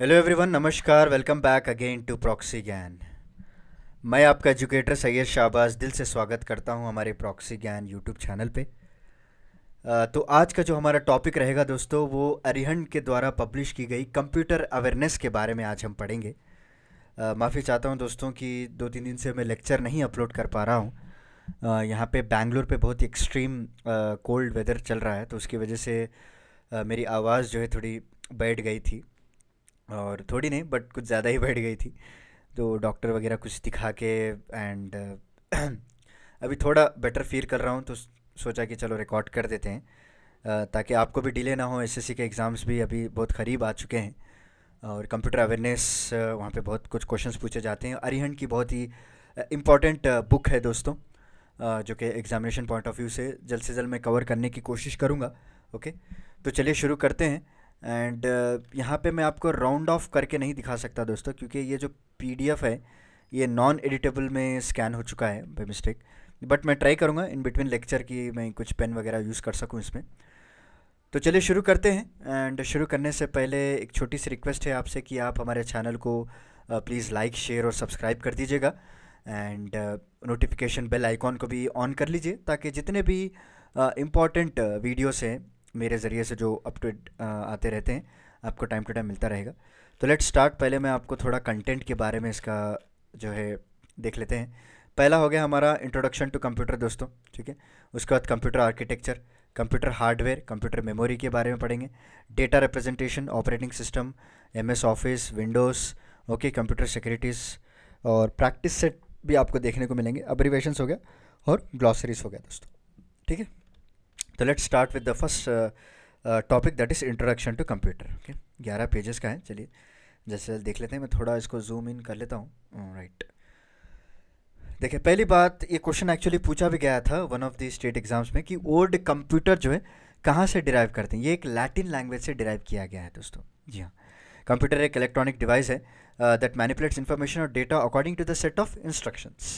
Hello everyone नमस्कार welcome back again to proxy Gyan मैं आपका एजुकेटर सैयद शाहबाज दिल से स्वागत करता हूं हमारे प्रॉक्सी ज्ञान यूट्यूब चैनल पे तो आज का जो हमारा टॉपिक रहेगा दोस्तों वो अरिहन के द्वारा पब्लिश की गई कंप्यूटर अवेयरनेस के बारे में आज हम पढ़ेंगे माफ़ी चाहता हूँ दोस्तों कि दो तीन दिन से मैं लेक्चर नहीं अपलोड कर पा रहा हूँ यहाँ पर बेंगलोर पर बहुत एक्सट्रीम कोल्ड वेदर चल रहा है तो उसकी वजह से आ, मेरी आवाज़ जो है थोड़ी बैठ गई थी और थोड़ी नहीं बट कुछ ज़्यादा ही बढ़ गई थी तो डॉक्टर वगैरह कुछ दिखा के एंड अभी थोड़ा बेटर फील कर रहा हूँ तो सोचा कि चलो रिकॉर्ड कर देते हैं ताकि आपको भी डिले ना हो एस के एग्ज़ाम्स भी अभी बहुत करीब आ चुके हैं और कंप्यूटर अवेयरनेस वहाँ पे बहुत कुछ क्वेश्चंस पूछे जाते हैं अरिहंट की बहुत ही इम्पॉर्टेंट बुक है दोस्तों जो कि एग्ज़ामिनेशन पॉइंट ऑफ व्यू से जल्द से जल्द मैं कवर करने की कोशिश करूँगा ओके तो चलिए शुरू करते हैं एंड uh, यहाँ पे मैं आपको राउंड ऑफ करके नहीं दिखा सकता दोस्तों क्योंकि ये जो पीडीएफ है ये नॉन एडिटेबल में स्कैन हो चुका है बाई मिस्टेक बट मैं ट्राई करूँगा इन बिटवीन लेक्चर की मैं कुछ पेन वगैरह यूज़ कर सकूँ इसमें तो चलिए शुरू करते हैं एंड शुरू करने से पहले एक छोटी सी रिक्वेस्ट है आपसे कि आप हमारे चैनल को प्लीज़ लाइक शेयर और सब्सक्राइब कर दीजिएगा एंड नोटिफिकेशन बेल आइकॉन को भी ऑन कर लीजिए ताकि जितने भी इम्पॉर्टेंट uh, वीडियोस uh, हैं मेरे ज़रिए से जो अपडेट आते रहते हैं आपको टाइम टू टाइम मिलता रहेगा तो लेट स्टार्ट पहले मैं आपको थोड़ा कंटेंट के बारे में इसका जो है देख लेते हैं पहला हो गया हमारा इंट्रोडक्शन टू कंप्यूटर दोस्तों ठीक है उसके बाद computer architecture computer hardware computer memory के बारे में पढ़ेंगे data representation operating system M S Office Windows okay computer securities और प्रैक्टिस सेट भी आपको देखने को मिलेंगे अब्रीवेशंस हो गया और ग्लॉसरीज हो गया दोस्तों ठीक है तो let start with the first topic that is introduction to computer okay ग्यारह पेजेस का है चलिए जैसे देख लेते हैं मैं थोड़ा इसको जूम इन कर लेता हूँ राइट right. देखिए पहली बात ये क्वेश्चन एक्चुअली पूछा भी गया था one of the state exams में कि ओल्ड कंप्यूटर जो है कहाँ से डिराइव करते हैं ये एक लैटिन लैंग्वेज से डिराइव किया गया है दोस्तों जी हाँ कंप्यूटर एक इलेक्ट्रॉनिक डिवाइस है दैट मैनिपुलेट्स इन्फॉर्मेशन और data according to the set of instructions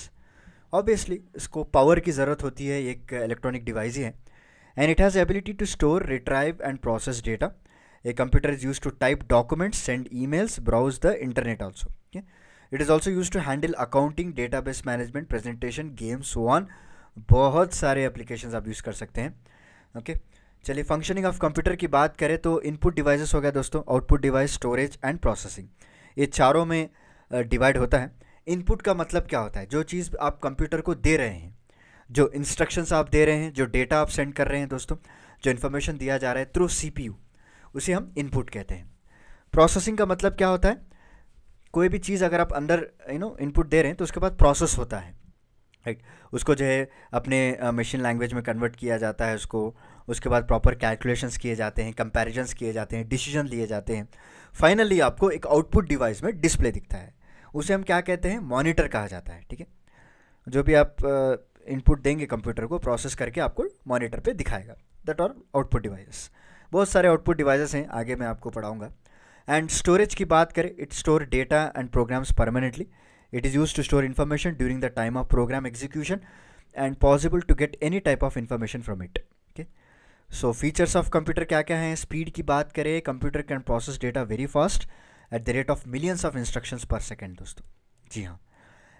obviously इसको पावर की ज़रूरत होती है एक इलेक्ट्रॉनिक डिवाइस ही है and it has the ability to store, retrieve and process data. A computer is used to type documents, send emails, browse the internet also. Okay? It is also used to handle accounting, database management, presentation, games, so on. बहुत सारे applications आप use कर सकते हैं okay okay? चलिए functioning of computer की बात करें तो इनपुट डिवाइसेस हो गया दोस्तों output device storage and processing ये चारों में डिवाइड होता है इनपुट का मतलब क्या होता है जो चीज़ आप कंप्यूटर को दे रहे हैं जो इंस्ट्रक्शंस आप दे रहे हैं जो डेटा आप सेंड कर रहे हैं दोस्तों जो इन्फॉर्मेशन दिया जा रहा है थ्रू सी उसे हम इनपुट कहते हैं प्रोसेसिंग का मतलब क्या होता है कोई भी चीज़ अगर आप अंदर यू नो इनपुट दे रहे हैं तो उसके बाद प्रोसेस होता है राइट उसको जो है अपने मशीन लैंग्वेज में कन्वर्ट किया जाता है उसको उसके बाद प्रॉपर कैलकुलेशंस किए जाते हैं कंपैरिजंस किए जाते हैं डिसीजन लिए जाते हैं फाइनली आपको एक आउटपुट डिवाइस में डिस्प्ले दिखता है उसे हम क्या कहते हैं मॉनिटर कहा जाता है ठीक है जो भी आप इनपुट देंगे कंप्यूटर को प्रोसेस करके आपको मॉनिटर पे दिखाएगा दैट और आउटपुट डिवाइसेस बहुत सारे आउटपुट डिवाइसेस हैं आगे मैं आपको पढ़ाऊंगा एंड स्टोरेज की बात करें it store data and programs permanently it is use to store information during the time of program execution and possible to get any type of information from it okay so features of computer क्या क्या हैं speed की बात करें computer can process data very fast at the rate of millions of instructions per second दोस्तों जी हाँ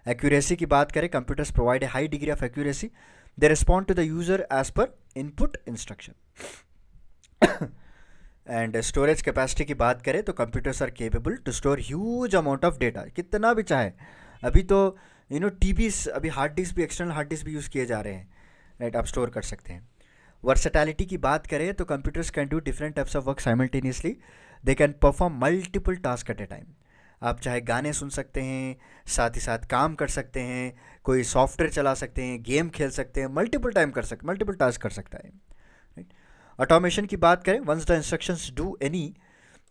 accuracy की बात करें computers provide a high degree of accuracy they respond to the user as per input instruction and storage capacity की बात करें तो computers are capable to store huge amount of data कितना भी चाहे अभी तो यू नो टी अभी हार्ड डिस्क भी एक्सटर्नल हार्ड डिस्क भी यूज़ किए जा रहे हैं राइट right, आप स्टोर कर सकते हैं वर्सेटैलिटी की बात करें तो computers can do different types of work simultaneously they can perform multiple task at a time आप चाहे गाने सुन सकते हैं साथ ही साथ काम कर सकते हैं कोई सॉफ्टवेयर चला सकते हैं गेम खेल सकते हैं मल्टीपल टाइम कर सकते मल्टीपल टास्क कर सकता है ऑटोमेशन की बात करें once the instructions do any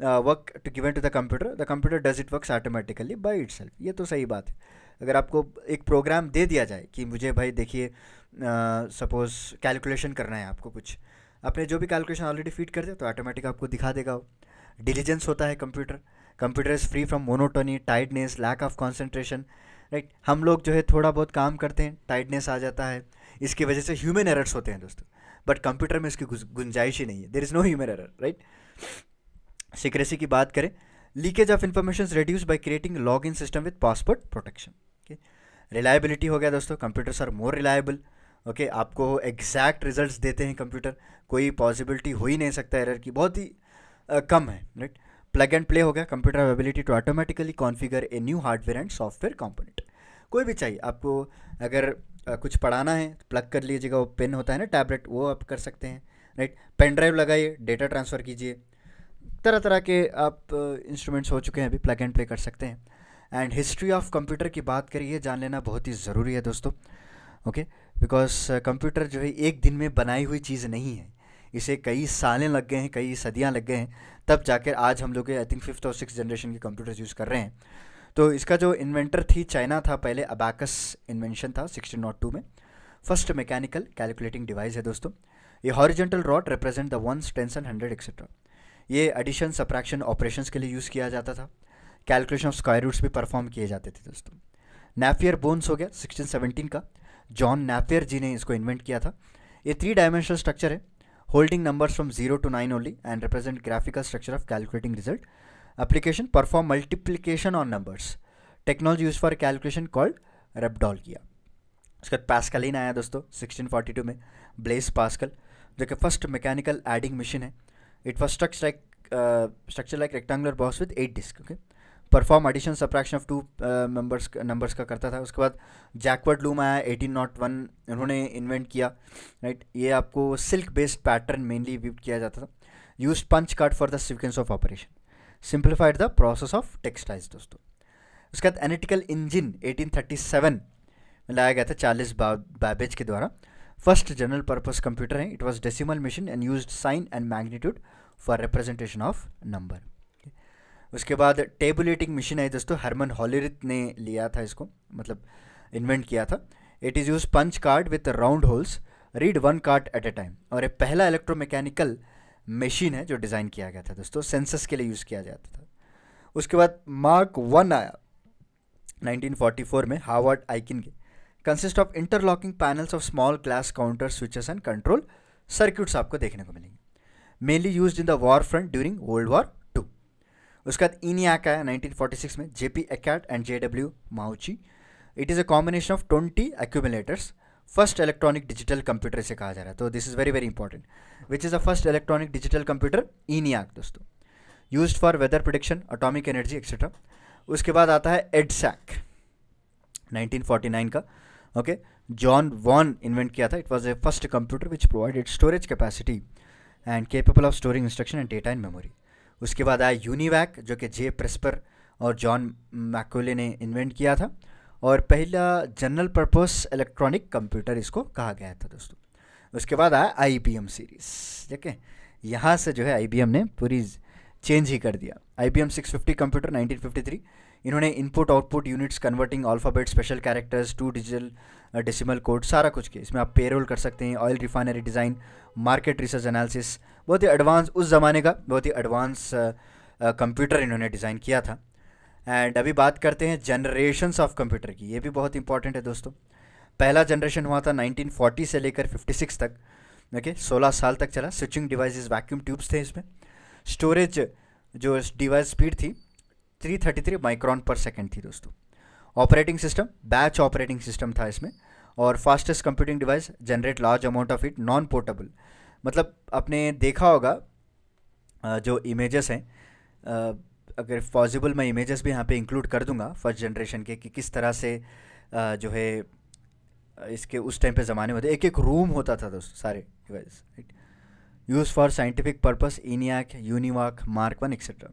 work to given to the computer the computer does it works automatically by it ये तो सही बात है अगर आपको एक प्रोग्राम दे दिया जाए कि मुझे भाई देखिए सपोज़ uh, कैलकुलेशन करना है आपको कुछ आपने जो भी कैलकुलेशन ऑलरेडी फीड कर दिया तो ऑटोमेटिक आपको दिखा देगा वो डिलीजेंस होता है computer computer is free from monotony tightness lack of concentration right हम लोग जो है थोड़ा बहुत काम करते हैं टाइटनेस आ जाता है इसकी वजह से ह्यूमन एरर्स होते हैं दोस्तों बट कंप्यूटर में इसकी गुंजाइश ही नहीं है there is no human error right secrecy की बात करें leakage of information reduce by creating log in system with passport protection okay reliability हो गया दोस्तों computers are more reliable okay आपको एग्जैक्ट रिजल्ट देते हैं कंप्यूटर कोई पॉसिबिलिटी हो ही नहीं सकता एरर की बहुत ही uh, कम है राइट प्लग एंड प्ले हो गया computer ability to automatically configure a new hardware and software component कोई भी चाहिए आपको अगर कुछ पढ़ाना है तो प्लग कर लीजिएगा वो पेन होता है ना टैबलेट वो आप कर सकते हैं राइट पेन ड्राइव लगाइए डेटा ट्रांसफ़र कीजिए तरह तरह के आप इंस्ट्रूमेंट्स हो चुके हैं अभी प्लग एंड प्ले कर सकते हैं एंड हिस्ट्री ऑफ कंप्यूटर की बात करिए जान लेना बहुत ही ज़रूरी है दोस्तों ओके बिकॉज कंप्यूटर जो है एक दिन में बनाई हुई चीज़ नहीं है इसे कई सालें लग गए हैं कई सदियाँ लग गए हैं तब जाकर आज हम लोग आई थिंक फिफ्थ और सिक्स जनरेशन के कंप्यूटर्स यूज़ कर रहे हैं तो इसका जो इन्वेंटर थी चाइना था पहले अबैकस इन्वेंशन था सिक्सटीन नॉट टू में फर्स्ट मैकेनिकल कैलकुलेटिंग डिवाइस है दोस्तों ये horizontal rod represent the ones tens hundred etcetera ये एडिशन सप्रैक्शन ऑपरेशन के लिए यूज़ किया जाता था कैलकुलेशन ऑफ स्क्वायर रूट्स भी परफॉर्म किए जाते थे दोस्तों नेफियर बोन्स हो गया 1617 का जॉन नेफियर जी ने इसको इन्वेंट किया था ये थ्री डायमेंशनल स्ट्रक्चर है holding numbers from 0 to 9 only and represent graphical structure of calculating result. Application perform multiplication on numbers. Technology used for calculation called Rebdolgia. किया उसके बाद पास्कलिन आया दोस्तों 1642 में ब्लेस पास्कल जो कि फर्स्ट मैकेनिकल एडिंग मशीन है it for structure like structure like rectangular box with eight disk okay perform addition subtraction of two members numbers का करता था उसके बाद जैकवर्ड लूम आया एटीन नॉट वन उन्होंने इन्वेंट किया राइट ये आपको silk based pattern mainly use किया जाता था use punch card for the sequence of operation simplified the process of textiles दोस्तों उसके बाद एनेटिकल इंजिन सेवन में लाया गया था चार्लिस बैबेज के द्वारा फर्स्ट जनरल पर्पज कंप्यूटर है it was decimal machine and use sign and magnitude for representation of number उसके बाद टेबुलेटिंग मशीन है दोस्तों हरमन हॉलरिथ ने लिया था इसको मतलब इन्वेंट किया था it is use punch card with round holes read one card at a time और ये पहला इलेक्ट्रोमैकेनिकल मशीन है जो डिज़ाइन किया गया था दोस्तों सेंसस के लिए यूज़ किया जाता था उसके बाद मार्क वन आया 1944 में हार्वर्ड आइकिन के consist of interlocking panels of small glass counter switches and control circuits आपको देखने को मिलेंगे mainly use in the war front during world war उसके बाद इन आया है 1946 में J P Eckert and J W Mauchly it is a combination of twenty accumulators first electronic digital computer से कहा जा रहा है तो this is very very important which is a first electronic digital computer ENIAC दोस्तों use for weather prediction atomic energy etcetera उसके बाद आता है एडसैक 1949 का ओके जॉन वॉन इन्वेंट किया था it was a first computer which provided storage capacity and capable of storing instruction and data in memory उसके बाद आया यूनिवैक जो कि जे प्रेस्पर और जॉन मैकोले ने इन्वेंट किया था और पहला जनरल पर्पस इलेक्ट्रॉनिक कंप्यूटर इसको कहा गया था दोस्तों उसके बाद आया आई सीरीज़ ठीक है यहाँ से जो है आई ने पूरी चेंज ही कर दिया I B M six fifty computer nineteen fifty three इन्होंने input output units converting alphabet special characters to digital decimal code सारा कुछ किया इसमें आप पेरोल कर सकते हैं oil refinery design market research analysis बहुत ही एडवांस उस ज़माने का बहुत ही एडवांस कंप्यूटर uh, uh, इन्होंने डिज़ाइन किया था एंड अभी बात करते हैं जनरेशन्स ऑफ कंप्यूटर की ये भी बहुत इंपॉर्टेंट है दोस्तों पहला जनरेशन हुआ था 1940 से लेकर 56 तक ओके okay, 16 साल तक चला स्विचिंग डिवाइसेस वैक्यूम ट्यूब्स थे इसमें स्टोरेज जो डिवाइस स्पीड थी 333 माइक्रॉन पर सेकंड थी दोस्तों operating system batch operating system था इसमें और fastest computing device generate large amount of it non portable मतलब आपने देखा होगा जो इमेजेस हैं अगर पॉसिबल मैं इमेजेस भी यहाँ पे इंक्लूड कर दूँगा फर्स्ट जनरेशन के कि किस तरह से जो है इसके उस टाइम पे ज़माने में एक एक रूम होता था दोस्तों सारे device right use for scientific purpose ENIAC UNIVAC Mark one etcetera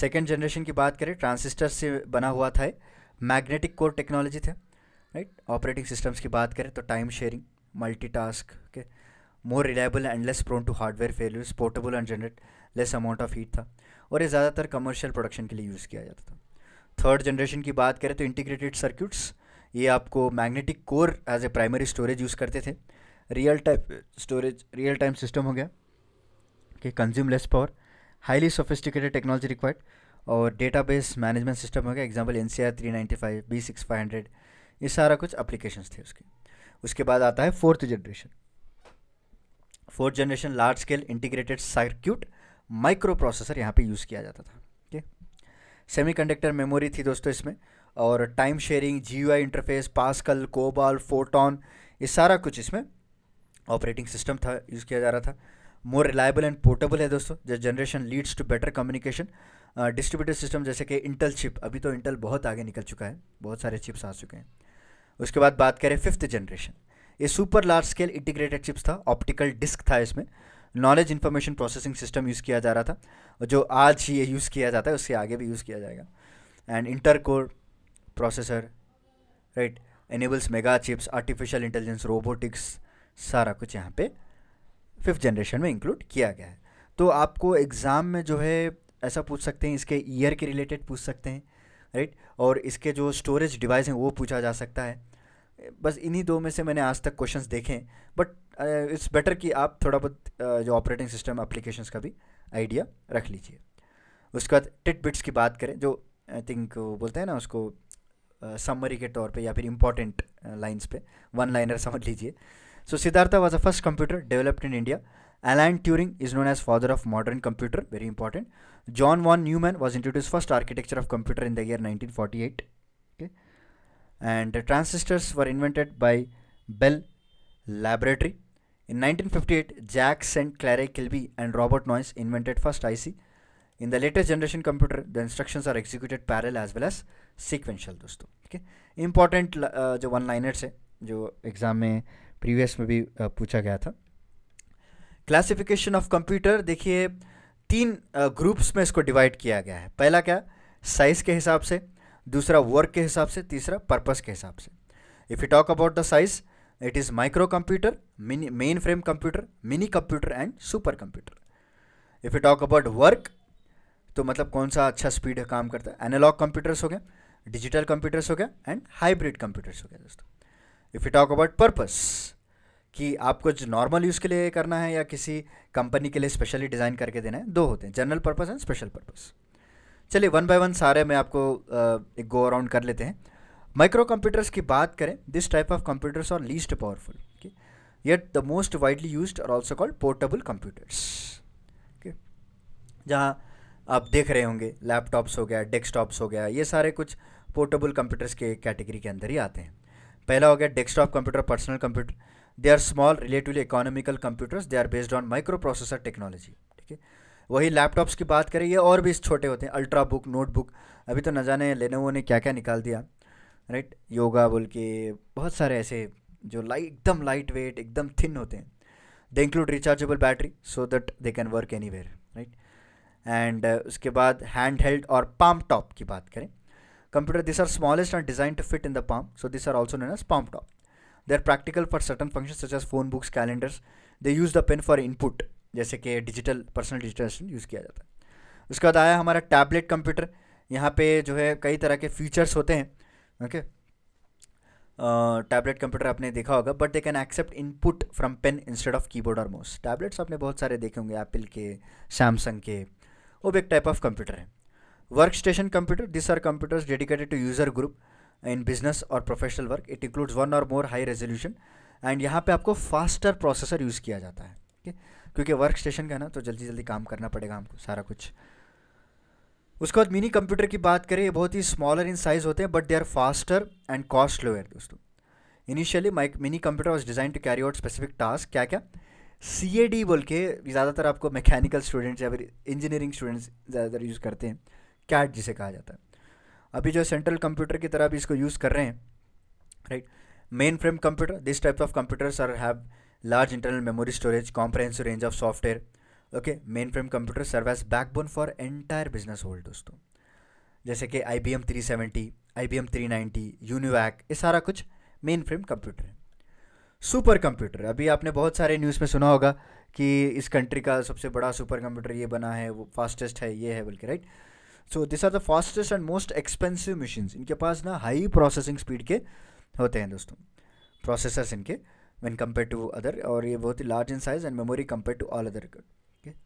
second generation की बात करें ट्रांसिस्टर से बना हुआ था मैग्नेटिक कोर टेक्नोलॉजी थे राइट ऑपरेटिंग सिस्टम्स की बात करें तो टाइम शेयरिंग मल्टी टास्क के okay? More reliable and less prone to hardware failures portable and generate less amount of heat था और ये ज़्यादातर कमर्शियल प्रोडक्शन के लिए यूज़ किया जाता था थर्ड जनरेशन की बात करें तो इंटीग्रेटेड सर्किट्स ये आपको magnetic core as a primary storage use करते थे real time storage real time system हो गया कि consume less power highly sophisticated technology required और डेटा बेस मैनेजमेंट सिस्टम हो गया example N C R three ninety five B six five hundred ये सारा कुछ अप्लीकेशन थे उसके उसके बाद आता है fourth generation fourth generation large scale integrated circuit micro processor यहाँ पे यूज़ किया जाता था ठीक कंडक्टर मेमोरी थी दोस्तों इसमें और time sharing G U I interface Pascal COBOL FORTRAN ये सारा कुछ इसमें ऑपरेटिंग सिस्टम था यूज़ किया जा रहा था मोर रिलायबल एंड पोर्टेबल है दोस्तों जो generation leads to better communication distributed system जैसे कि इंटल चिप अभी तो इंटल बहुत आगे निकल चुका है बहुत सारे चिप्स आ चुके हैं उसके बाद बात करें फिफ्थ जनरेशन ये super large scale integrated chips था ऑप्टिकल डिस्क था इसमें knowledge information processing system use किया जा रहा था जो आज ये यूज़ किया जाता है उससे आगे भी यूज़ किया जाएगा and inter core processor right enables mega chips artificial intelligence robotics सारा कुछ यहाँ पे फिफ्थ जनरेशन में इंक्लूड किया गया है तो आपको एग्ज़ाम में जो है ऐसा पूछ सकते हैं इसके ईयर के रिलेटेड पूछ सकते हैं राइट और इसके जो स्टोरेज डिवाइस हैं वो पूछा जा सकता है बस इन्हीं दो में से मैंने आज तक क्वेश्चंस देखे बट इट्स बेटर कि आप थोड़ा बहुत uh, जो ऑपरेटिंग सिस्टम एप्लीकेशंस का भी आइडिया रख लीजिए उसके बाद टिट बिट्स की बात करें जो आई थिंक बोलते हैं ना उसको समरी uh, के तौर पे या फिर इम्पॉर्टेंट लाइंस uh, पे वन लाइनर समझ लीजिए so Siddhartha was a first computer developed in India Alan Turing is known as father of modern computer, very important. John was introduce first architecture of computer in the year nineteen forty eight and transistors were invented by Bell Laboratory. In 1958, Jack St. Clare Kilby and Robert Noyce invented first IC. In the latest generation computer, the instructions are executed parallel as well as sequential दोस्तों ठीक है important जो one liners है जो exam में previous में भी uh, pucha gaya tha. Classification of computer, देखिए तीन ग्रुप्स में इसको डिवाइड किया गया है पहला क्या साइज़ के हिसाब से दूसरा वर्क के हिसाब से तीसरा पर्पस के हिसाब से if you talk about the size it is microcomputer mini mainframe computer minicomputer and supercomputer if you talk about work तो मतलब कौन सा अच्छा स्पीड है काम करता है एनालॉग कंप्यूटर्स हो गए डिजिटल कंप्यूटर्स हो गया एंड हाइब्रिड कंप्यूटर्स हो गया दोस्तों if you talk about purpose कि आपको जो नॉर्मल यूज़ के लिए करना है या किसी कंपनी के लिए स्पेशली डिज़ाइन करके देना है दो होते हैं general purpose and special purpose चलिए वन बाय वन सारे मैं आपको एक गो अराउंड कर लेते हैं माइक्रो कंप्यूटर्स की बात करें this type of computers are least powerful yet the most widely use are also called portable computers okay जहाँ आप देख रहे होंगे लैपटॉप्स हो गया डेस्कटॉप्स हो गया ये सारे कुछ पोर्टेबल कंप्यूटर्स के कैटेगरी के अंदर ही आते हैं पहला हो गया desktop computer personal computer they are small relatively economical computers they are based on microprocessor technology ठीक है वही लैपटॉप्स की बात करें ये और भी छोटे होते हैं अल्ट्रा बुक नोटबुक अभी तो न जाने वो ने क्या क्या निकाल दिया राइट योगा बोल के बहुत सारे ऐसे जो लाइट एकदम लाइट वेट एकदम थिन होते हैं they include rechargeable battery so that they can work anywhere right and उसके बाद हैंड हेल्ड और पाम टॉप की बात करें computer this are smallest and design to fit in the palm so this are also known as palmtop they are practical for certain function such as phone books calendars they use the pen for input जैसे कि digital personal digital use किया जाता है उसके बाद आया हमारा tablet computer यहाँ पे जो है कई तरह के फीचर्स होते हैं ओके टैबलेट कंप्यूटर आपने देखा होगा but they can accept input from pen instead of keyboard और माउस टैबलेट्स आपने बहुत सारे देखे होंगे एप्पल के सैमसंग के वो भी एक टाइप ऑफ कंप्यूटर है workstation computer this are computers dedicated to user group in business और professional work it includes one or more high resolution and यहाँ पे आपको फास्टर प्रोसेसर यूज़ किया जाता है क्योंकि वर्क स्टेशन का ना तो जल्दी जल्दी काम करना पड़ेगा हमको सारा कुछ उसके बाद मिनी कंप्यूटर की बात करें ये बहुत ही स्मॉलर इन साइज़ होते हैं but they are faster and cost lower दोस्तों initially my minicomputer was design to carry out specific task क्या क्या सी ए डी बोल के ज़्यादातर आपको मैकेनिकल स्टूडेंट्स या फिर इंजीनियरिंग स्टूडेंट्स ज़्यादातर यूज़ करते हैं कैट जिसे कहा जाता है अभी जो सेंट्रल कंप्यूटर की तरह भी इसको यूज़ कर रहे हैं right mainframe computer this types of computers are have large internal memory storage, comprehensive range of software. Okay, mainframe computer serve as backbone for entire business world दोस्तों जैसे कि I B M three seventy I B M three ninety UNIVAC ये सारा कुछ mainframe computer है supercomputer अभी आपने बहुत सारे न्यूज़ में सुना होगा कि इस कंट्री का सबसे बड़ा सुपर कंप्यूटर ये बना है वो फास्टेस्ट है ये है बल्कि right so this are the fastest and most expensive machines इनके पास ना हाई प्रोसेसिंग स्पीड के होते हैं दोस्तों प्रोसेसर्स इनके when compared to other or ये बहुत large in size and memory compared to all other records. Okay.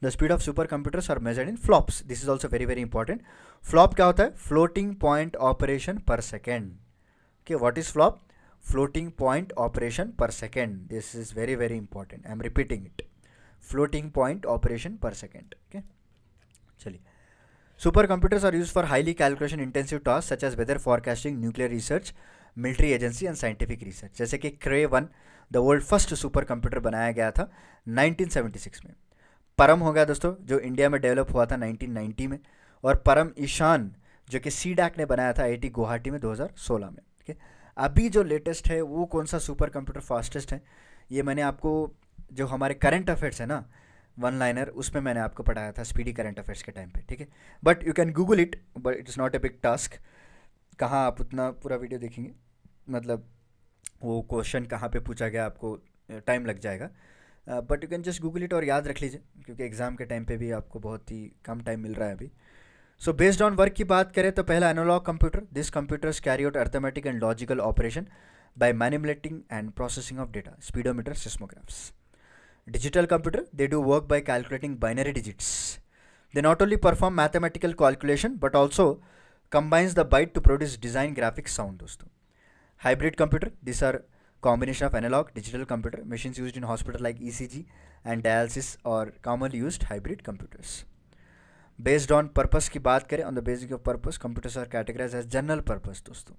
The speed of supercomputers are measured in flops. This is also very very important. Flop क्या Floating point operation per second. Okay, what is flop? Floating point operation per second. This is very very important. I am repeating it. Floating point operation per second. Okay, Chali. Supercomputers are used for highly calculation intensive tasks such as weather forecasting, nuclear research, military agency and scientific research जैसे कि Cray one the world first supercomputer बनाया गया था 1976 में परम हो गया दोस्तों जो इंडिया में डेवलप हुआ था 1990 में और परम ईशान जो कि सी डैक ने बनाया था आई गुवाहाटी में 2016 में ठीक है अभी जो लेटेस्ट है वो कौन सा सुपर कंप्यूटर फास्टेस्ट है ये मैंने आपको जो हमारे करंट अफेयर्स है ना वन लाइनर उसमें मैंने आपको पढ़ाया था स्पीडी करंट अफेयर्स के टाइम पे ठीक है but you can Google it but it's not a big task कहाँ आप उतना पूरा वीडियो देखेंगे मतलब वो क्वेश्चन कहाँ पे पूछा गया आपको टाइम लग जाएगा but you can just Google it और याद रख लीजिए क्योंकि एग्ज़ाम के टाइम पे भी आपको बहुत ही कम टाइम मिल रहा है अभी सो बेस्ड ऑन वर्क की बात करें तो पहला analog computer this computer carry out arithmetic and logical operation by manipulating and processing of data speedometer seismographs digital computer they do work by calculating binary digits they not only perform mathematical calculation but also combines the byte to produce design graphic sound दोस्तों hybrid computer this are combination of combination digital computer machine use in hospital like E C G and dialysis और common use hybrid computers based on purpose की बात करें on the basic of purpose computers are categorize as general purpose दोस्तों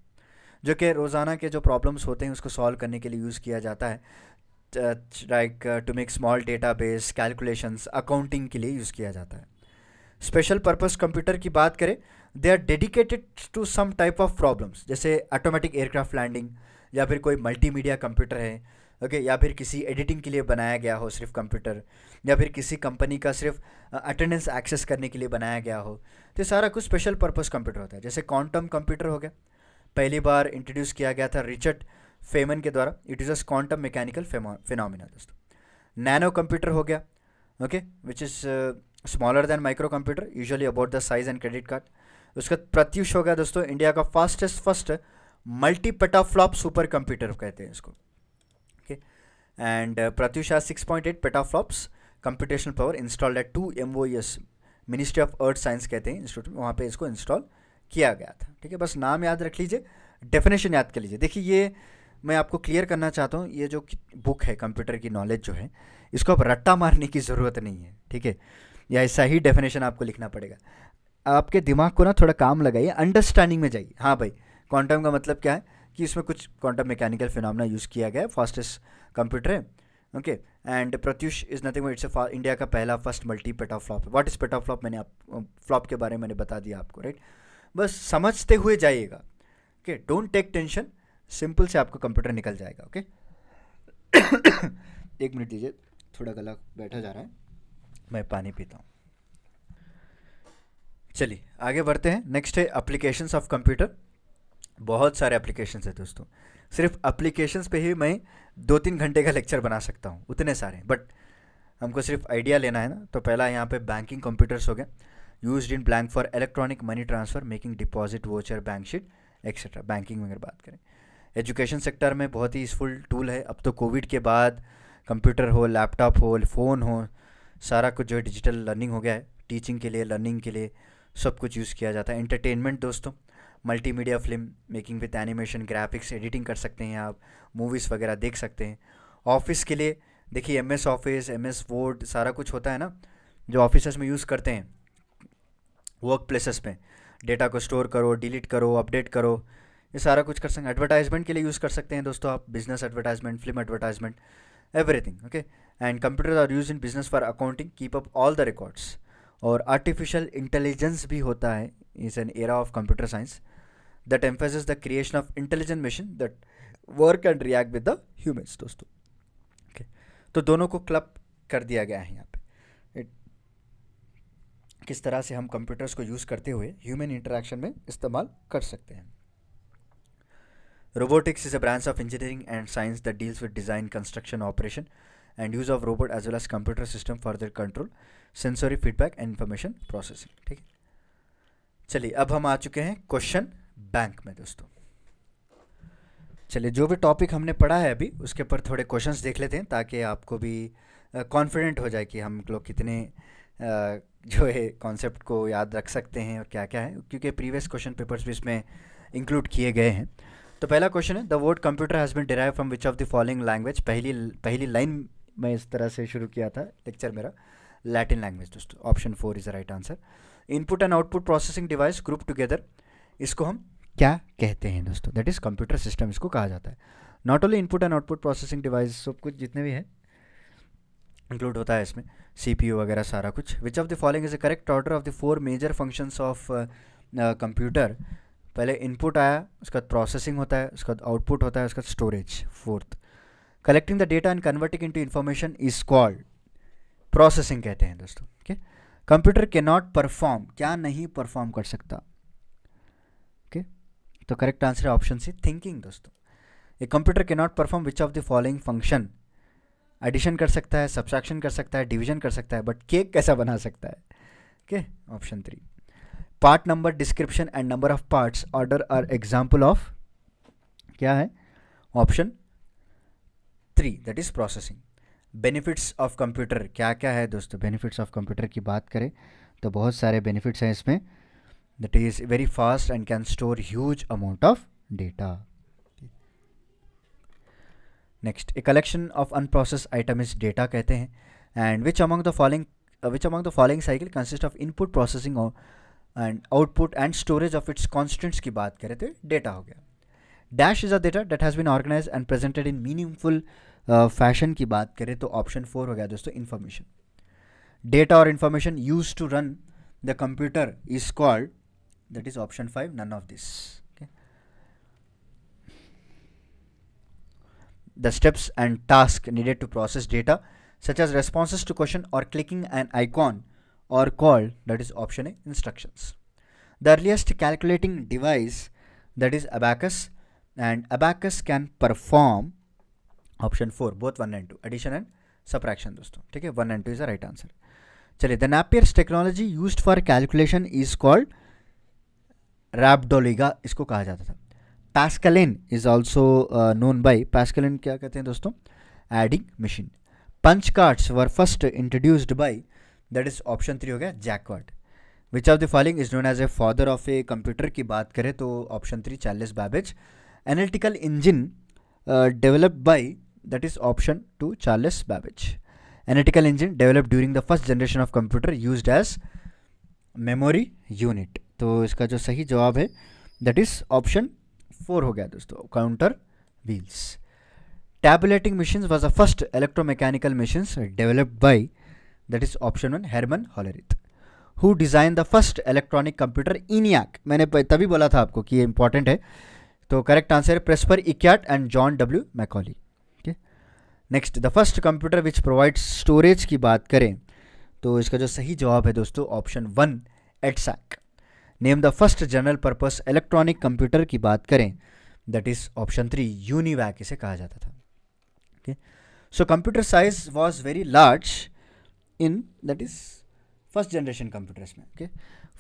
जो कि रोज़ाना के जो प्रॉब्लम्स होते हैं उसको सॉल्व करने के लिए यूज़ किया जाता है like to make small database calculations accounting के लिए यूज़ किया जाता है स्पेशल पर्पज़ कंप्यूटर की बात करें they are dedicated to some type of problems जैसे ऑटोमेटिक एयरक्राफ्ट लैंडिंग या फिर कोई मल्टीमीडिया कंप्यूटर है ओके okay, या फिर किसी एडिटिंग के लिए बनाया गया हो सिर्फ कंप्यूटर या फिर किसी कंपनी का सिर्फ अटेंडेंस एक्सेस करने के लिए बनाया गया हो तो सारा कुछ स्पेशल पर्पस कंप्यूटर होता है जैसे क्वांटम कंप्यूटर हो गया पहली बार इंट्रोड्यूस किया गया था रिचर्ड फेमन के द्वारा it is as quantum mechanical phenomena दोस्तों नैनो कंप्यूटर हो गया okay which is smaller than microcomputer usually about the size and credit card उसके बाद प्रत्युष हो गया दोस्तों इंडिया का fastest first multi petaflop supercomputer कहते हैं इसको ओके एंड प्रत्युष आज six point eight petaflops computational power installed at to M O ministry of earth science कहते हैं इंस्टीट्यूट वहाँ पर इसको इंस्टॉल किया गया था ठीक है बस नाम याद रख लीजिए डेफिनेशन याद कर लीजिए देखिए ये मैं आपको क्लियर करना चाहता हूँ ये जो बुक है कंप्यूटर की नॉलेज जो है इसको आप रट्टा मारने की ज़रूरत नहीं है ठीक है या ऐसा ही डेफिनेशन आपको लिखना पड़ेगा आपके दिमाग को ना थोड़ा काम लगाइए अंडरस्टैंडिंग में जाइए हाँ भाई क्वांटम का मतलब क्या है कि इसमें कुछ क्वांटम मैकेनिकल फिनोमेना यूज़ किया गया है फास्टेस्ट कंप्यूटर है okay and Pratyush is nothing it's India का पहला first multi peta flop what is peta flop मैंने आप फ्लॉप के बारे में मैंने बता दिया आपको राइट बस समझते हुए जाइएगा okay don't take tension simple से आपका कंप्यूटर निकल जाएगा ओके okay? एक मिनट दीजिए थोड़ा गला बैठा जा रहा है मैं पानी पीता हूँ चलिए आगे बढ़ते हैं नेक्स्ट है एप्लीकेशंस ऑफ कंप्यूटर बहुत सारे एप्लीकेशंस हैं दोस्तों सिर्फ अप्लीकेशंस पे ही मैं दो तीन घंटे का लेक्चर बना सकता हूँ उतने सारे बट हमको सिर्फ आइडिया लेना है ना तो पहला यहाँ पे बैंकिंग कंप्यूटर्स हो गए use in bank for electronic money transfer making deposit voucher bank sheet etcetera banking में अगर बात करें एजुकेशन सेक्टर में बहुत ही यूज़फुल टूल है अब तो कोविड के बाद कंप्यूटर हो लैपटॉप हो फ़ोन हो सारा कुछ जो है डिजिटल लर्निंग हो गया है टीचिंग के लिए लर्निंग के लिए सब कुछ यूज़ किया जाता है एंटरटेनमेंट दोस्तों multimedia film making with animation graphics editing कर सकते हैं आप मूवीज़ वगैरह देख सकते हैं ऑफिस के लिए देखिए M S office M S word सारा कुछ होता है ना जो ऑफिसर्स में यूज़ करते हैं वर्क प्लेसेस में डेटा को स्टोर करो डिलीट करो अपडेट करो ये सारा कुछ कर सकते हैं एडवर्टाइजमेंट के लिए यूज़ कर सकते हैं दोस्तों आप business advertisement film advertisement everything okay and computers are use in business for accounting keep up all the records और आर्टिफिशियल इंटेलिजेंस भी होता है is an area of computer science that emphasis the creation of intelligent machine that work and react with the humans दोस्तों okay तो दोनों को club कर दिया गया है यहाँ पे किस तरह से हम कंप्यूटर्स को यूज़ करते हुए ह्यूमन इंटरेक्शन में इस्तेमाल कर सकते हैं robotics is a branch of engineering and science that deals with design construction operation and use of robot as well as computer system for their control sensory feedback and information processing ठीक है चलिए अब हम आ चुके हैं question bank में दोस्तों चलिए जो भी टॉपिक हमने पढ़ा है अभी उसके ऊपर थोड़े क्वेश्चंस देख लेते हैं ताकि आपको भी कॉन्फिडेंट हो जाए कि हम लोग कितने जो है कॉन्सेप्ट को याद रख सकते हैं और क्या क्या है क्योंकि प्रीवियस क्वेश्चन पेपर्स भी इसमें इंक्लूड किए गए हैं तो पहला क्वेश्चन है the word computer has been derive from which of the following language पहली पहली लाइन मैं इस तरह से शुरू किया था लेक्चर मेरा लैटिन लैंग्वेज दोस्तों option four is right answer input and output processing device group together इसको हम क्या कहते हैं दोस्तों दैट इज़ कंप्यूटर सिस्टम इसको कहा जाता है not only input and output processing device सब कुछ जितने भी हैं इंक्लूड होता है इसमें सी पी वगैरह सारा कुछ which of the following is a correct order of the four major functions of computer पहले इनपुट आया उसके बाद प्रोसेसिंग होता है उसके बाद आउटपुट होता है उसके बाद storage fourth collecting the data and converting into information is called processing कहते हैं दोस्तों okay computer can not perform क्या नहीं परफॉर्म कर सकता ओके okay? तो करेक्ट आंसर है ऑप्शन सी थिंकिंग दोस्तों a computer can not perform which of the following function addition कर सकता है सब्सट्रैक्शन कर सकता है डिवीजन कर सकता है बट केक कैसा बना सकता है okay option three part number description and number of parts order are example of क्या है option three that is processing benefits of computer क्या क्या है दोस्तों बेनिफिट्स ऑफ कंप्यूटर की बात करें तो बहुत सारे बेनिफिट्स हैं इसमें that is very fast and can store huge amount of data next a collection of unprocess item is data कहते हैं and which among the following which among the following cycle consist of input processing and output and storage of its constants की बात करें तो data हो गया dash is a data that has been organize and presented in meaningful fashion की बात करें तो ऑप्शन फोर हो गया दोस्तों इन्फॉर्मेशन डेटा और information use to run the computer is called that is option 5 none of this the steps and task needed to process data such as responses to question or clicking an icon or call that is option a instructions the earliest calculating device that is abacus and abacus can perform option four both one and two addition and subtraction दोस्तों ठीक है one and two is the right answer चलिए the Napier's technology use for calculation is called rabdology इसको कहा जाता था Pascaline is also known by Pascaline क्या कहते हैं दोस्तों adding machine punch cards were first introduced by that is option three हो गया Jacquard which of the following is known as a father of a computer की बात करें तो option three Charles Babbage analytical engine uh, developed by is option two to Charles Babbage. Engine engine during the first generation of computer use as memory unit तो इसका जो सही जवाब है दैट इज ऑप्शन फोर हो गया दोस्तों counter wheels tabulating machine was the first electromechanical machine developed by that is option one Herman Hollerith who design the first electronic computer ENIAC मैंने तभी बोला था आपको कि ये इंपॉर्टेंट है तो correct answer Presper Eckert and John W Mauchly okay next the first computer which provide storage की बात करें तो इसका जो सही जवाब है दोस्तों option one EDSAC name the first general purpose electronic computer की बात करें that is option three UNIVAC इसे कहा जाता था okay so computer size was very large in that is first generation computers में okay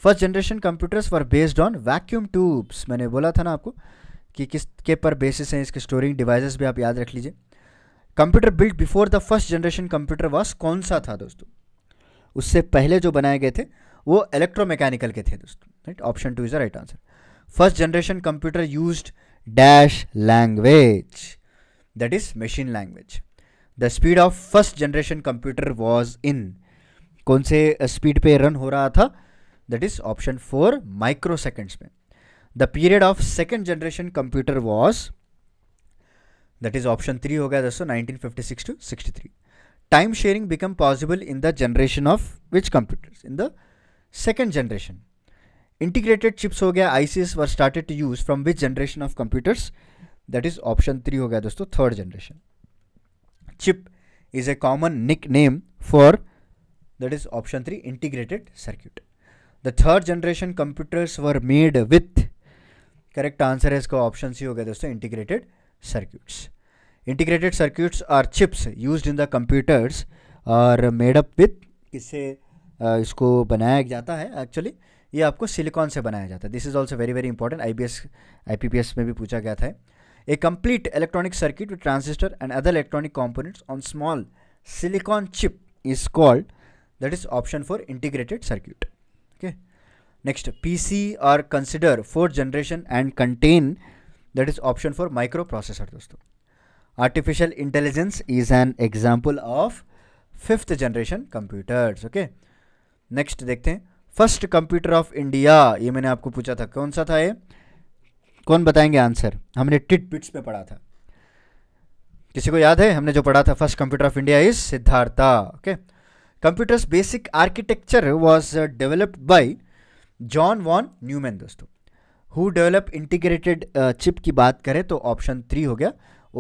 first generation computers were based on vacuum tubes मैंने बोला था ना आपको कि किस के पर बेसिस हैं इसके स्टोरिंग डिवाइसेस भी आप याद रख लीजिए computer built before the first generation computer was कौन सा था दोस्तों उससे पहले जो बनाए गए थे वो इलेक्ट्रोमैकेनिकल के थे दोस्तों right option two is the right answer first generation computer use dash language that is machine language the speed of first generation computer was in कौन से स्पीड uh, पे रन हो रहा था that is option four microseconds में the period of second generation computer was that is option 3 hoga dosto 1956 to 63 time sharing become possible in the generation of which computers in the second generation integrated chips ho gaya ics were started to use from which generation of computers that is option 3 ho gaya dosto third generation chip is a common nickname for that is option 3 integrated circuit the third generation computers were made with correct answer है इसका option C हो गया दोस्तों integrated circuits integrated circuits are chips use in the computers और made up with किससे इसको बनाया जाता है एक्चुअली ये आपको सिलिकॉन से बनाया जाता है this is also very very important I B में भी पूछा गया था a complete electronic circuit with transistor and other electronic components on small silicon chip is called that is option four integrated ठीक okay next P C are consider fourth generation and contain that is option four microprocessor दोस्तों artificial intelligence is an example of fifth generation computers okay next देखते हैं first computer of India ये मैंने आपको पूछा था कौन सा था ये कौन बताएंगे आंसर हमने टिट पिट्स में पढ़ा था किसी को याद है हमने जो पढ़ा था first computer of India is Siddhartha okay computers basic architecture was developed by John von Neumann दोस्तों हु डेवलप इंटीग्रेटेड चिप की बात करें तो ऑप्शन थ्री हो गया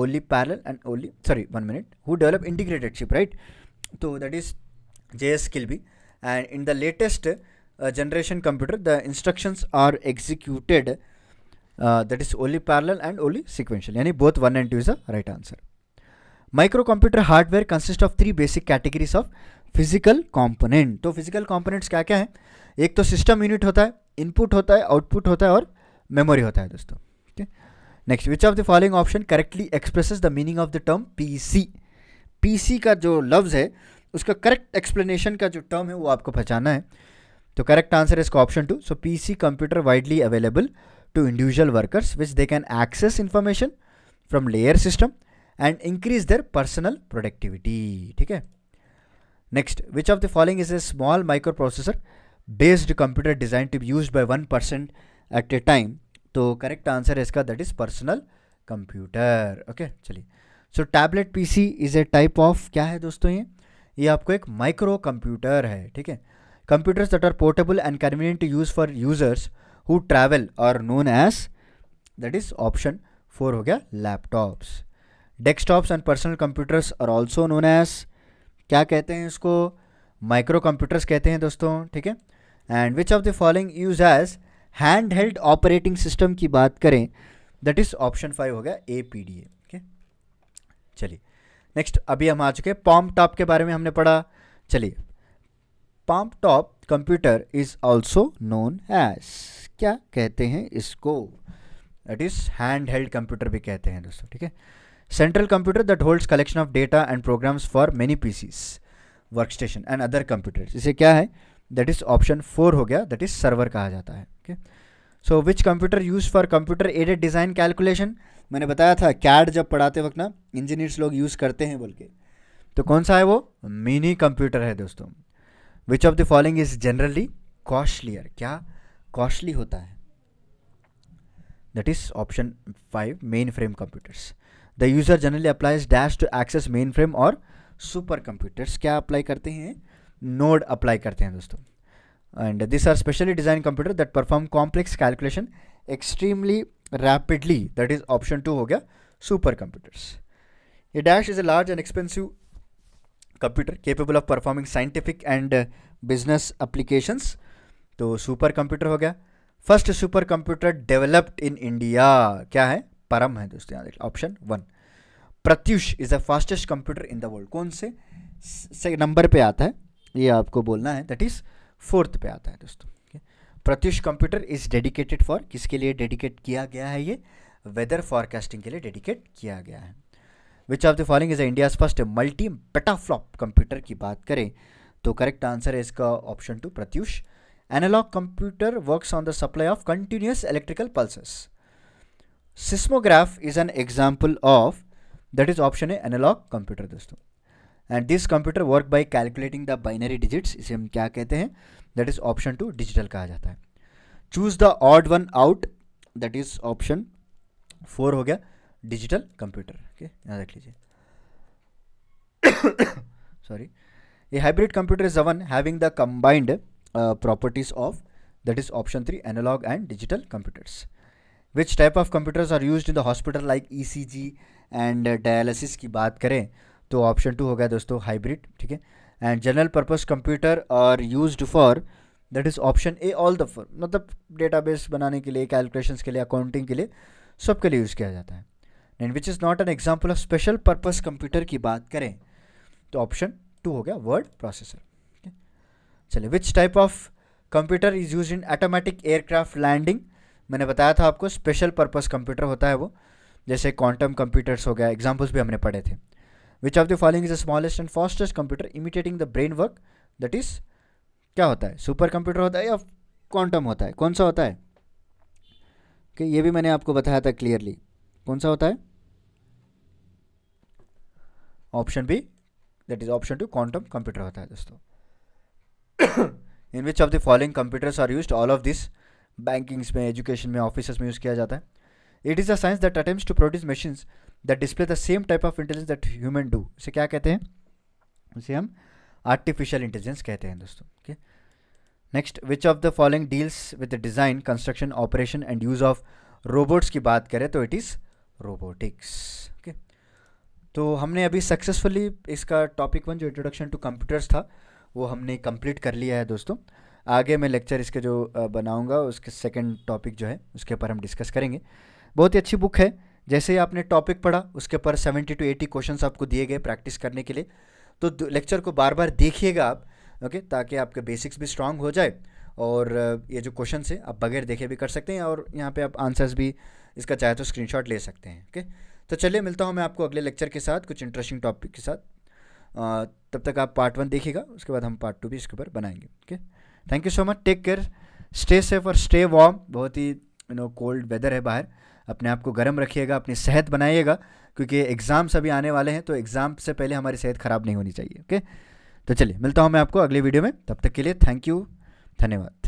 only parallel and only sorry one minute who develop integrated chip right तो that is J S Kilby and in the latest generation computer the instructions are executed that is only parallel and only sequential यानी both one and two is a right answer microcomputer hardware consist of three basic categories of physical component तो physical components क्या क्या हैं एक तो system unit होता है input होता है आउटपुट होता है और मेमोरी होता है दोस्तों ठीक next which of the following option correctly expresses the meaning of the term PC PC का जो लफ्ज़ है उसका करेक्ट एक्सप्लेनेशन का जो टर्म है वो आपको पहचाना है तो करेक्ट आंसर है इसका option two so PC computer widely available to individual workers which they can access information from लेयर system and increase their personal productivity ठीक है next which of the following is a small microprocessor based computer design to be use by one person at a time तो correct answer है इसका that is personal computer okay चलिए so tablet PC is a type of क्या है दोस्तों ये ये आपको एक माइक्रो कंप्यूटर है ठीक है computers that are portable and convenient to use for users who travel are known as that is option four हो गया laptops desktops and personal computers are also known as क्या कहते हैं इसको माइक्रो कंप्यूटर्स कहते हैं दोस्तों ठीक है and which of the following use as hand held operating system की बात करें दैट इज़ ऑप्शन फाइव हो गया a P D A okay चलिए नेक्स्ट अभी हम आ चुके हैं पॉम्प टॉप के बारे में हमने पढ़ा चलिए palmtop computer is also known as क्या कहते हैं इसको that is hand held computer भी कहते हैं दोस्तों ठीक है central computer that holds collection of data and programs for many PCs work station and other computers इसे क्या है दैट इज़ ऑप्शन फोर हो गया दैट इज़ सर्वर कहा जाता है okay so which computer use for computer aided design calculation मैंने बताया था कैड जब पढ़ाते वक्त ना इंजीनियर्स लोग यूज़ करते हैं बोल के तो कौन सा है वो मिनी कंप्यूटर है दोस्तों which of the following is generally costlier क्या कॉस्टली होता है five mainframe computers the user generally applies dash to access mainframe और सुपर कंप्यूटर्स क्या अप्लाई करते हैं नोड अप्लाई करते हैं दोस्तों and this are specially design computer that perform complex calculation extremely rapidly that is option two हो गया supercomputers ये dash is a large and expensive computer capable of performing scientific and business applications तो supercomputer हो गया first supercomputer developed in India क्या है परम है दोस्तों यहाँ देख option one Pratyush is the fastest computer in the world कौन से, से नंबर पे आता है ये आपको बोलना है दैट इज़ फोर्थ पे आता है दोस्तों Pratyush computer is dedicated for किसके लिए डेडिकेट किया गया है ये वेदर फॉरकास्टिंग के लिए डेडिकेट किया गया है which of the following is India first multi petaflop computer की बात करें तो करेक्ट आंसर है इसका option two Pratyush analog computer works on the supply of continuous electrical pulses seismograph is an example of that is option है analog computer दोस्तों and this computer work by calculating the binary digits इसे हम क्या कहते हैं that is option two digital कहा जाता है choose the odd one out that is option four हो गया डिजिटल कंप्यूटर ओके यहाँ रख लीजिए sorry a hybrid computer is one having the combined properties of that is option three analog and digital computers which type of computers are use in the hospital like E C G and dialysis की बात करें तो option two हो गया दोस्तों hybrid ठीक है and general purpose computer are use for that is option A all the for मतलब डेटाबेस बनाने के लिए कैलकुलेशंस के लिए अकाउंटिंग के लिए सब के लिए यूज़ किया जाता है and which is not an example of special purpose computer की बात करें तो ऑप्शन टू हो गया वर्ड प्रोसेसर चलिए which type of computer is use in automatic aircraft landing मैंने बताया था आपको स्पेशल पर्पस कंप्यूटर होता है वो जैसे क्वांटम कंप्यूटर्स हो गया एग्जाम्पल्स भी हमने पढ़े थे which of the following is the smallest and fastest computer imitating the brain work that is क्या होता है सुपर कंप्यूटर होता है या क्वांटम होता है कौन सा होता है कि okay, ये भी मैंने आपको बताया था क्लियरली कौन सा होता है option B that is option two quantum computer होता है दोस्तों in which of the following computers are use all of this bankings में एजुकेशन में ऑफिस में यूज़ किया जाता है it is a science that attempt to produce machines that display the same type of intelligence that human do उसे क्या कहते हैं उसे हम आर्टिफिशियल इंटेलिजेंस कहते हैं दोस्तों okay next which of the following deals with the design construction operation and use of robots की बात करें तो इट इज़ रोबोटिक्स ओके तो हमने अभी सक्सेसफुली इसका टॉपिक वन जो इंट्रोडक्शन टू कंप्यूटर्स था वो हमने कंप्लीट कर लिया है दोस्तों आगे मैं लेक्चर इसके जो बनाऊंगा उसके सेकंड टॉपिक जो है उसके ऊपर हम डिस्कस करेंगे बहुत ही अच्छी बुक है जैसे ही आपने टॉपिक पढ़ा उसके ऊपर सेवेंटी टू एटी क्वेश्चन आपको दिए गए प्रैक्टिस करने के लिए तो लेक्चर को बार बार देखिएगा आप ओके ताकि आपके बेसिक्स भी स्ट्रांग हो जाए और ये जो क्वेश्चन है आप बगैर देखे भी कर सकते हैं और यहाँ पे आप आंसर्स भी इसका चाहे तो स्क्रीनशॉट ले सकते हैं ओके तो चलिए मिलता हूँ मैं आपको अगले लेक्चर के साथ कुछ इंटरेस्टिंग टॉपिक के साथ आ, तब तक आप पार्ट वन देखिएगा उसके बाद हम पार्ट टू भी इसके ऊपर बनाएंगे okay thank you so much take care stay safe और स्टे वार्म बहुत ही यू नो कोल्ड वेदर है बाहर अपने आप को गर्म रखिएगा अपनी सेहत बनाइएगा क्योंकि एग्ज़ाम्स अभी आने वाले हैं तो एग्ज़ाम से पहले हमारी सेहत ख़राब नहीं होनी चाहिए ओके तो चलिए मिलता हूँ मैं आपको अगले वीडियो में तब तक के लिए थैंक यू धन्यवाद